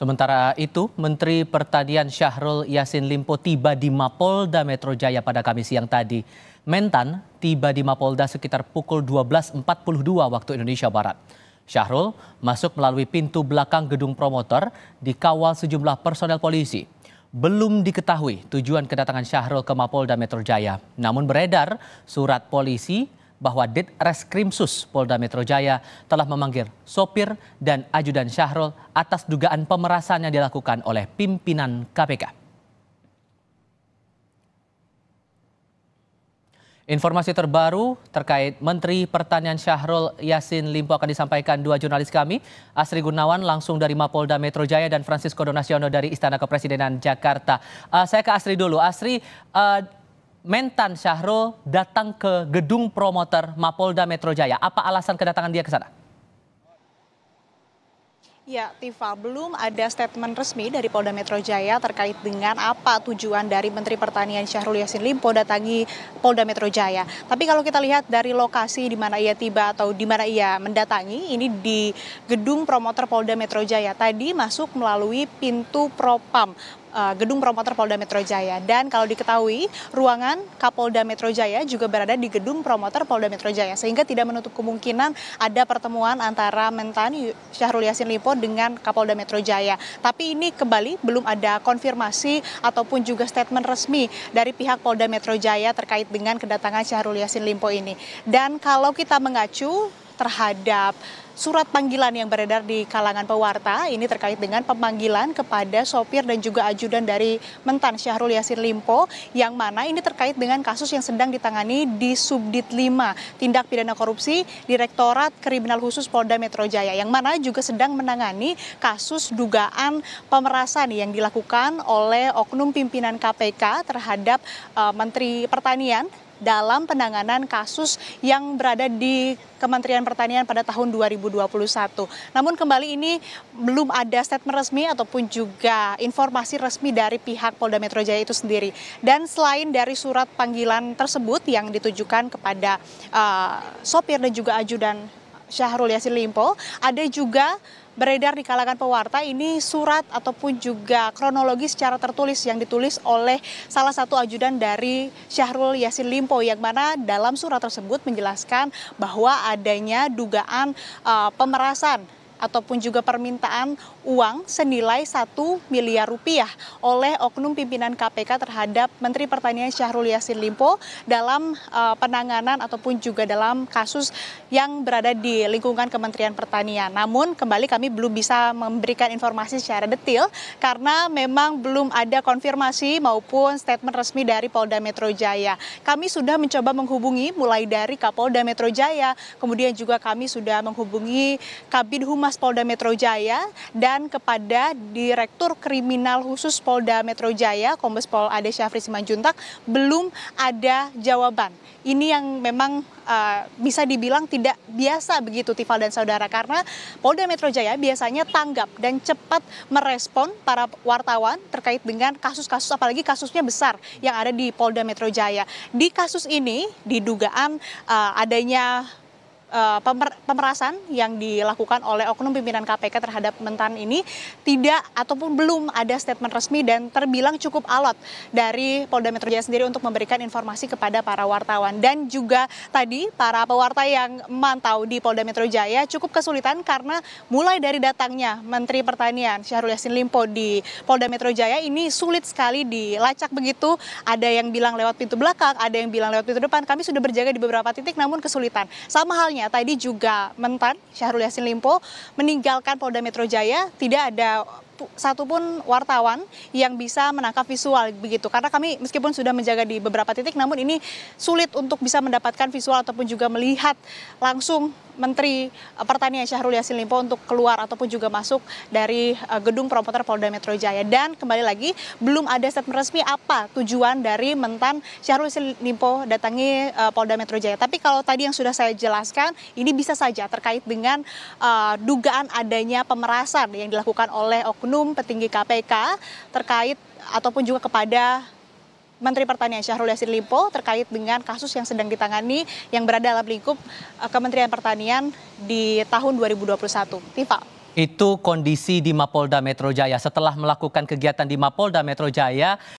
Sementara itu, Menteri Pertanian Syahrul Yasin Limpo tiba di Mapolda Metro Jaya pada Kamis siang tadi. Mentan tiba di Mapolda sekitar pukul 12.42 waktu Indonesia Barat. Syahrul masuk melalui pintu belakang gedung promotor dikawal sejumlah personel polisi. Belum diketahui tujuan kedatangan Syahrul ke Mapolda Metro Jaya. Namun beredar surat polisi bahwa Dit Reskrimsus Polda Metro Jaya telah memanggil sopir dan ajudan Syahrul atas dugaan pemerasan yang dilakukan oleh pimpinan KPK. Informasi terbaru terkait Menteri Pertanian Syahrul Yasin Limpo akan disampaikan dua jurnalis kami, Asri Gunawan langsung dari Mapolda Metro Jaya dan Francisco Donasiono dari Istana Kepresidenan Jakarta. Uh, saya ke Asri dulu. Asri, uh, Mentan Syahrul datang ke gedung promoter Mapolda Metro Jaya. Apa alasan kedatangan dia ke sana? Ya, Tifa, belum ada statement resmi dari Polda Metro Jaya terkait dengan apa tujuan dari Menteri Pertanian Syahrul Yassin Limpo datangi Polda Metro Jaya. Tapi kalau kita lihat dari lokasi di mana ia tiba atau di mana ia mendatangi, ini di gedung promoter Polda Metro Jaya. Tadi masuk melalui pintu propam Eh, gedung promotor Polda Metro Jaya. Dan kalau diketahui, ruangan Kapolda Metro Jaya juga berada di gedung promotor Polda Metro Jaya, sehingga tidak menutup kemungkinan ada pertemuan antara Mentan Syahrul Yassin Limpo dengan Kapolda Metro Jaya. Tapi ini kembali belum ada konfirmasi ataupun juga statement resmi dari pihak Polda Metro Jaya terkait dengan kedatangan Syahrul Yassin Limpo ini. Dan kalau kita mengacu terhadap surat panggilan yang beredar di kalangan pewarta ini terkait dengan pemanggilan kepada sopir dan juga ajudan dari Mentan Syahrul Yasin Limpo yang mana ini terkait dengan kasus yang sedang ditangani di Subdit 5 tindak pidana korupsi Direktorat Kriminal Khusus Polda Metro Jaya yang mana juga sedang menangani kasus dugaan pemerasan yang dilakukan oleh oknum pimpinan KPK terhadap uh, Menteri Pertanian dalam penanganan kasus yang berada di Kementerian Pertanian pada tahun 2021. Namun kembali ini belum ada statement resmi ataupun juga informasi resmi dari pihak Polda Metro Jaya itu sendiri. Dan selain dari surat panggilan tersebut yang ditujukan kepada uh, sopir dan juga ajudan Syahrul Yassin Limpo, ada juga beredar di kalangan pewarta ini surat ataupun juga kronologi secara tertulis yang ditulis oleh salah satu ajudan dari Syahrul Yasin Limpo yang mana dalam surat tersebut menjelaskan bahwa adanya dugaan uh, pemerasan ataupun juga permintaan uang senilai 1 miliar rupiah oleh oknum pimpinan KPK terhadap Menteri Pertanian Syahrul Yassin Limpo dalam uh, penanganan ataupun juga dalam kasus yang berada di lingkungan Kementerian Pertanian. Namun kembali kami belum bisa memberikan informasi secara detail karena memang belum ada konfirmasi maupun statement resmi dari Polda Metro Jaya. Kami sudah mencoba menghubungi mulai dari Kapolda Metro Jaya, kemudian juga kami sudah menghubungi Kabin Humas Humas Polda Metro Jaya dan kepada Direktur Kriminal Khusus Polda Metro Jaya, Kombes Pol Ade Syafri Simanjuntak, belum ada jawaban. Ini yang memang uh, bisa dibilang tidak biasa begitu Tifal dan Saudara karena Polda Metro Jaya biasanya tanggap dan cepat merespon para wartawan terkait dengan kasus-kasus apalagi kasusnya besar yang ada di Polda Metro Jaya. Di kasus ini didugaan uh, adanya Eh, pemerasan yang dilakukan oleh oknum pimpinan KPK terhadap Mentan ini tidak ataupun belum ada statement resmi dan terbilang cukup alot dari Polda Metro Jaya sendiri untuk memberikan informasi kepada para wartawan dan juga tadi para pewarta yang mantau di Polda Metro Jaya cukup kesulitan karena mulai dari datangnya Menteri Pertanian Syahrul Yassin Limpo di Polda Metro Jaya ini sulit sekali dilacak begitu ada yang bilang lewat pintu belakang ada yang bilang lewat pintu depan kami sudah berjaga di beberapa titik namun kesulitan sama halnya sebelumnya tadi juga mentan Syahrul Yassin Limpo meninggalkan Polda Metro Jaya tidak ada satupun wartawan yang bisa menangkap visual begitu. Karena kami meskipun sudah menjaga di beberapa titik, namun ini sulit untuk bisa mendapatkan visual ataupun juga melihat langsung Menteri eh, Pertanian Syahrul Yassin Limpo untuk keluar ataupun juga masuk dari eh, gedung promoter Polda Metro Jaya. Dan kembali lagi, belum ada statement resmi apa tujuan dari mentan Syahrul Yassin Limpo datangi eh, Polda Metro Jaya. Tapi kalau tadi yang sudah saya jelaskan, ini bisa saja terkait dengan uh, dugaan adanya pemerasan yang dilakukan oleh oknum petinggi KPK terkait ataupun juga kepada Menteri Pertanian Syahrul Yassin Limpo terkait dengan kasus yang sedang ditangani yang berada dalam lingkup eh, Kementerian Pertanian di tahun 2021. Tifa. Itu kondisi di Mapolda Metro Jaya. Setelah melakukan kegiatan di Mapolda Metro Jaya,